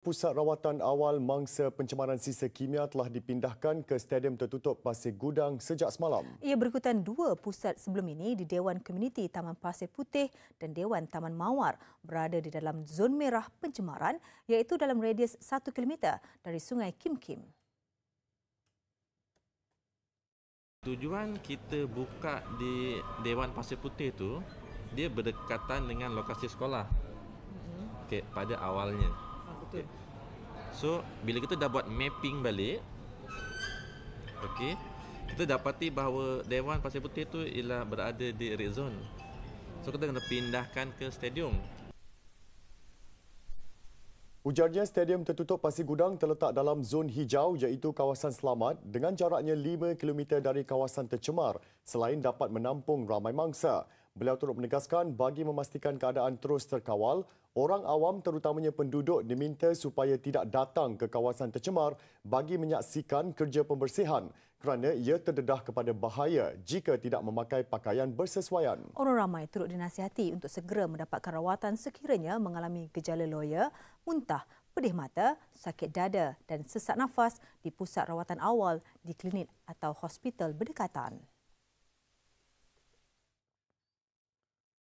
Pusat rawatan awal mangsa pencemaran sisa kimia telah dipindahkan ke stadium tertutup Pasir Gudang sejak semalam. Ia berikutan dua pusat sebelum ini di Dewan Komuniti Taman Pasir Putih dan Dewan Taman Mawar berada di dalam zon merah pencemaran iaitu dalam radius 1 km dari Sungai Kim Kim. Tujuan kita buka di Dewan Pasir Putih itu, dia berdekatan dengan lokasi sekolah. Mm-hmm. Okay, pada awalnya betul. So, bila kita dah buat mapping balik, okay, kita dapati bahawa Dewan Pasir Putih tu ialah berada di red zone. So, kita kena pindahkan ke stadium. Ujarnya stadium tertutup Pasir Gudang terletak dalam zon hijau iaitu kawasan selamat dengan jaraknya 5 km dari kawasan tercemar selain dapat menampung ramai mangsa. Beliau turut menegaskan bagi memastikan keadaan terus terkawal, orang awam terutamanya penduduk diminta supaya tidak datang ke kawasan tercemar bagi menyaksikan kerja pembersihan kerana ia terdedah kepada bahaya jika tidak memakai pakaian bersesuaian. Orang ramai turut dinasihati untuk segera mendapatkan rawatan sekiranya mengalami gejala loya, muntah, pedih mata, sakit dada dan sesak nafas di pusat rawatan awal di klinik atau hospital berdekatan.